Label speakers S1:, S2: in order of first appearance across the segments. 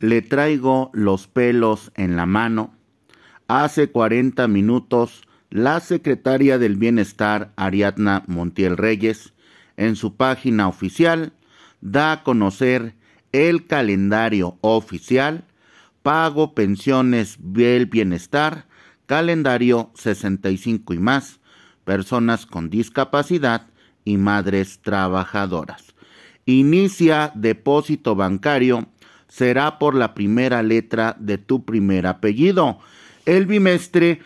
S1: le traigo los pelos en la mano. Hace 40 minutos, la secretaria del Bienestar, Ariadna Montiel Reyes, en su página oficial, da a conocer el calendario oficial Pago Pensiones del Bienestar, calendario 65 y más, personas con discapacidad y madres trabajadoras. Inicia depósito bancario será por la primera letra de tu primer apellido. El bimestre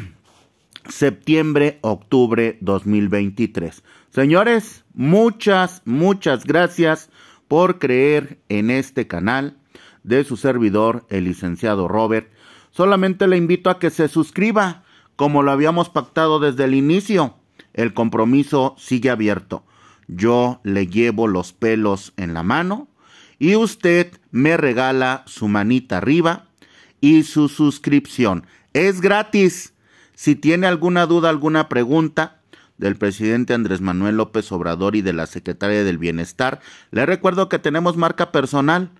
S1: septiembre-octubre 2023. Señores, muchas, muchas gracias por creer en este canal de su servidor, el licenciado Robert. Solamente le invito a que se suscriba, como lo habíamos pactado desde el inicio. El compromiso sigue abierto. Yo le llevo los pelos en la mano y usted me regala su manita arriba y su suscripción. Es gratis. Si tiene alguna duda, alguna pregunta del presidente Andrés Manuel López Obrador y de la secretaria del Bienestar, le recuerdo que tenemos marca personal.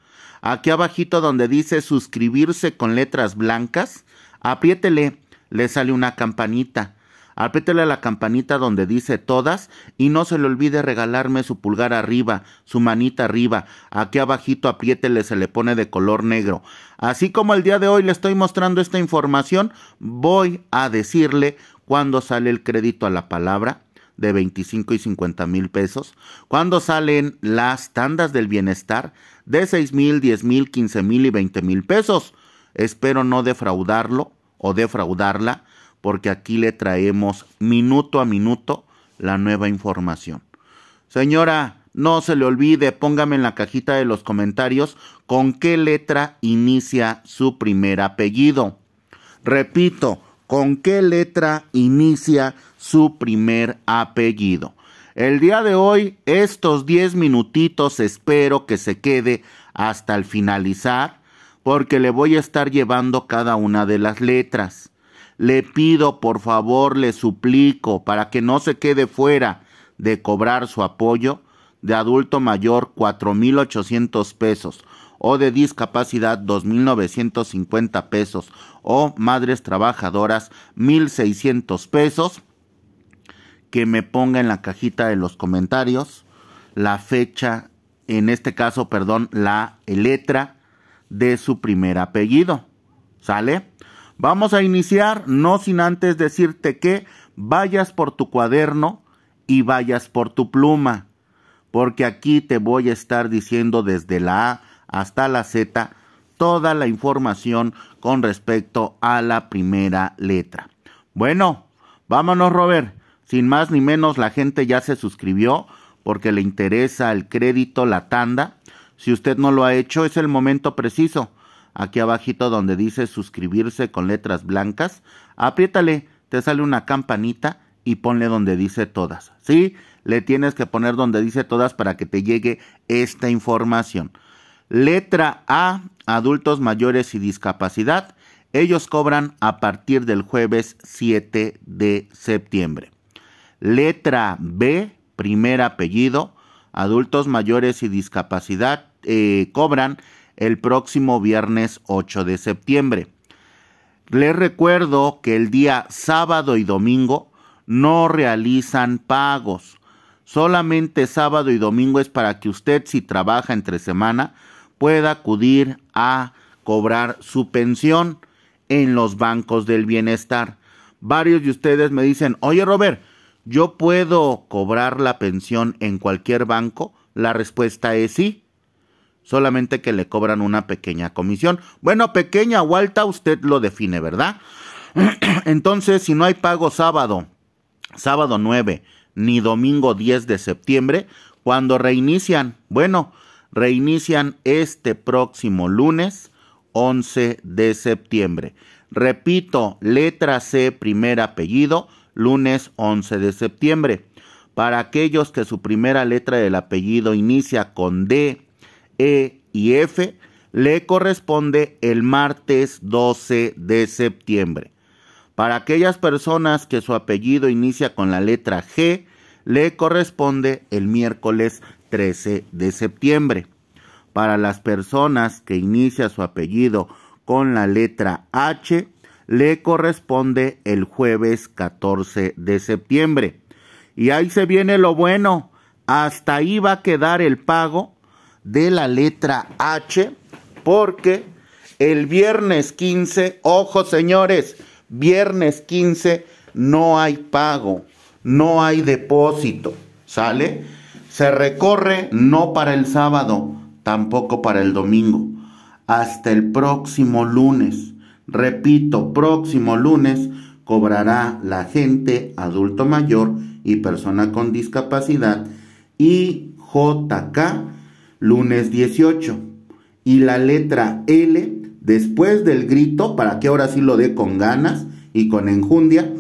S1: Aquí abajito donde dice suscribirse con letras blancas, apriétele, le sale una campanita Apétele a la campanita donde dice todas y no se le olvide regalarme su pulgar arriba, su manita arriba. Aquí abajito apriétele, se le pone de color negro. Así como el día de hoy le estoy mostrando esta información, voy a decirle cuándo sale el crédito a la palabra de 25 y 50 mil pesos, cuándo salen las tandas del bienestar de 6 mil, 10 mil, 15 mil y 20 mil pesos. Espero no defraudarlo o defraudarla porque aquí le traemos minuto a minuto la nueva información. Señora, no se le olvide, póngame en la cajita de los comentarios con qué letra inicia su primer apellido. Repito, con qué letra inicia su primer apellido. El día de hoy, estos 10 minutitos espero que se quede hasta el finalizar, porque le voy a estar llevando cada una de las letras. Le pido, por favor, le suplico, para que no se quede fuera de cobrar su apoyo de adulto mayor 4.800 pesos o de discapacidad 2.950 pesos o madres trabajadoras 1.600 pesos que me ponga en la cajita de los comentarios la fecha en este caso perdón la letra de su primer apellido ¿sale? Vamos a iniciar, no sin antes decirte que vayas por tu cuaderno y vayas por tu pluma, porque aquí te voy a estar diciendo desde la A hasta la Z toda la información con respecto a la primera letra. Bueno, vámonos Robert. Sin más ni menos, la gente ya se suscribió porque le interesa el crédito, la tanda. Si usted no lo ha hecho, es el momento preciso aquí abajito donde dice suscribirse con letras blancas, apriétale, te sale una campanita y ponle donde dice todas. ¿Sí? Le tienes que poner donde dice todas para que te llegue esta información. Letra A, adultos mayores y discapacidad. Ellos cobran a partir del jueves 7 de septiembre. Letra B, primer apellido. Adultos mayores y discapacidad eh, cobran el próximo viernes 8 de septiembre. Les recuerdo que el día sábado y domingo no realizan pagos. Solamente sábado y domingo es para que usted, si trabaja entre semana, pueda acudir a cobrar su pensión en los bancos del bienestar. Varios de ustedes me dicen, oye Robert, ¿yo puedo cobrar la pensión en cualquier banco? La respuesta es sí solamente que le cobran una pequeña comisión. Bueno, pequeña o usted lo define, ¿verdad? Entonces, si no hay pago sábado, sábado 9, ni domingo 10 de septiembre, cuando reinician, bueno, reinician este próximo lunes 11 de septiembre. Repito, letra C, primer apellido, lunes 11 de septiembre. Para aquellos que su primera letra del apellido inicia con D, e y F le corresponde el martes 12 de septiembre. Para aquellas personas que su apellido inicia con la letra G, le corresponde el miércoles 13 de septiembre. Para las personas que inicia su apellido con la letra H, le corresponde el jueves 14 de septiembre. Y ahí se viene lo bueno. Hasta ahí va a quedar el pago de la letra H, porque el viernes 15, ojo señores, viernes 15 no hay pago, no hay depósito, ¿sale? Se recorre no para el sábado, tampoco para el domingo, hasta el próximo lunes. Repito, próximo lunes cobrará la gente adulto mayor y persona con discapacidad y JK lunes 18. Y la letra L después del grito, para que ahora sí lo dé con ganas y con enjundia.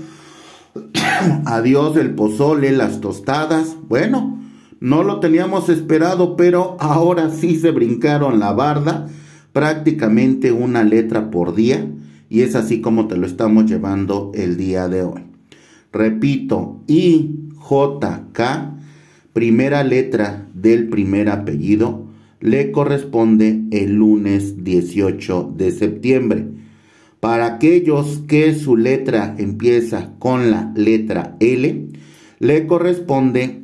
S1: Adiós el pozole, las tostadas. Bueno, no lo teníamos esperado, pero ahora sí se brincaron la barda, prácticamente una letra por día, y es así como te lo estamos llevando el día de hoy. Repito, I, J, K primera letra del primer apellido le corresponde el lunes 18 de septiembre. Para aquellos que su letra empieza con la letra L, le corresponde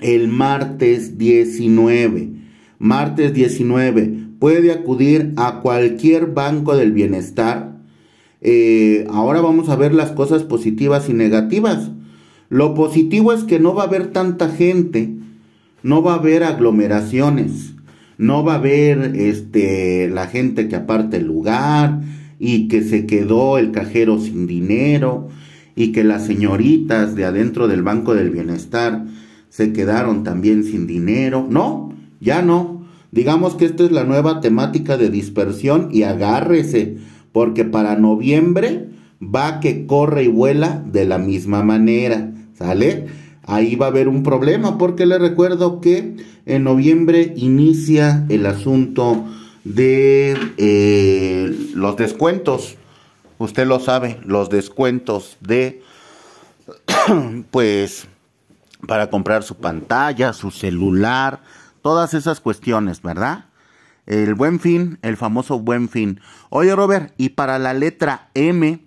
S1: el martes 19. Martes 19 puede acudir a cualquier banco del bienestar. Eh, ahora vamos a ver las cosas positivas y negativas. Lo positivo es que no va a haber tanta gente, no va a haber aglomeraciones, no va a haber este, la gente que aparte el lugar y que se quedó el cajero sin dinero y que las señoritas de adentro del Banco del Bienestar se quedaron también sin dinero. No, ya no. Digamos que esta es la nueva temática de dispersión y agárrese, porque para noviembre va que corre y vuela de la misma manera. Ahí va a haber un problema porque le recuerdo que en noviembre inicia el asunto de eh, los descuentos. Usted lo sabe, los descuentos de, pues, para comprar su pantalla, su celular, todas esas cuestiones, ¿verdad? El buen fin, el famoso buen fin. Oye, Robert, y para la letra M,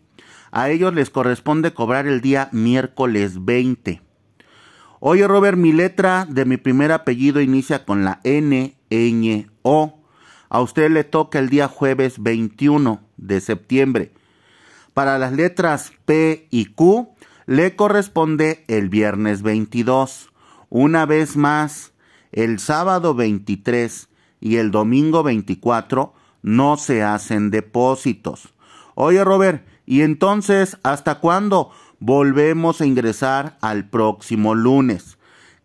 S1: a ellos les corresponde cobrar el día miércoles 20. Oye Robert, mi letra de mi primer apellido inicia con la N, n O. A usted le toca el día jueves 21 de septiembre. Para las letras P y Q le corresponde el viernes 22. Una vez más, el sábado 23 y el domingo 24 no se hacen depósitos. Oye Robert, y entonces, ¿hasta cuándo? Volvemos a ingresar al próximo lunes.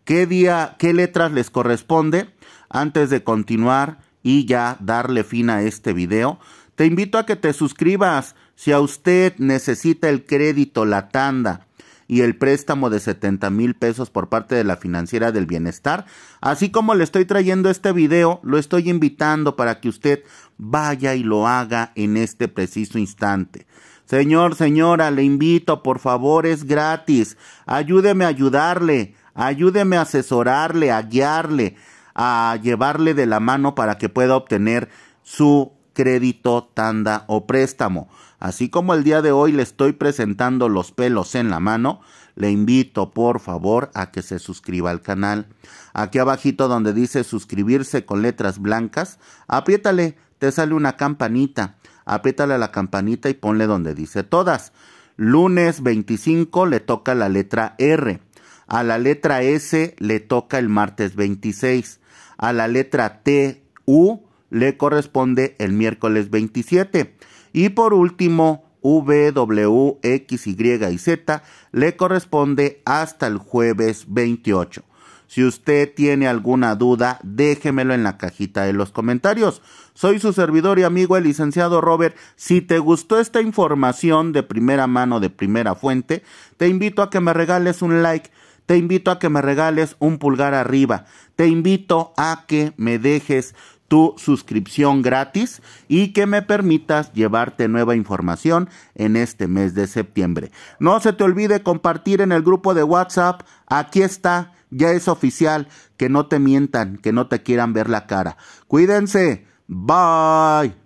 S1: ¿Qué día, qué letras les corresponde? Antes de continuar y ya darle fin a este video, te invito a que te suscribas. Si a usted necesita el crédito, la tanda y el préstamo de 70 mil pesos por parte de la financiera del bienestar, así como le estoy trayendo este video, lo estoy invitando para que usted vaya y lo haga en este preciso instante. Señor, señora, le invito, por favor, es gratis. Ayúdeme a ayudarle, ayúdeme a asesorarle, a guiarle, a llevarle de la mano para que pueda obtener su crédito, tanda o préstamo. Así como el día de hoy le estoy presentando los pelos en la mano, le invito por favor a que se suscriba al canal. Aquí abajito donde dice suscribirse con letras blancas, apriétale, te sale una campanita apriétale a la campanita y ponle donde dice todas. Lunes 25 le toca la letra R. A la letra S le toca el martes 26. A la letra T, U le corresponde el miércoles 27. Y por último, V, W, X, Y y Z le corresponde hasta el jueves 28. Si usted tiene alguna duda, déjemelo en la cajita de los comentarios. Soy su servidor y amigo el licenciado Robert. Si te gustó esta información de primera mano, de primera fuente, te invito a que me regales un like. Te invito a que me regales un pulgar arriba. Te invito a que me dejes tu suscripción gratis y que me permitas llevarte nueva información en este mes de septiembre. No se te olvide compartir en el grupo de WhatsApp. Aquí está, ya es oficial, que no te mientan, que no te quieran ver la cara. Cuídense. Bye.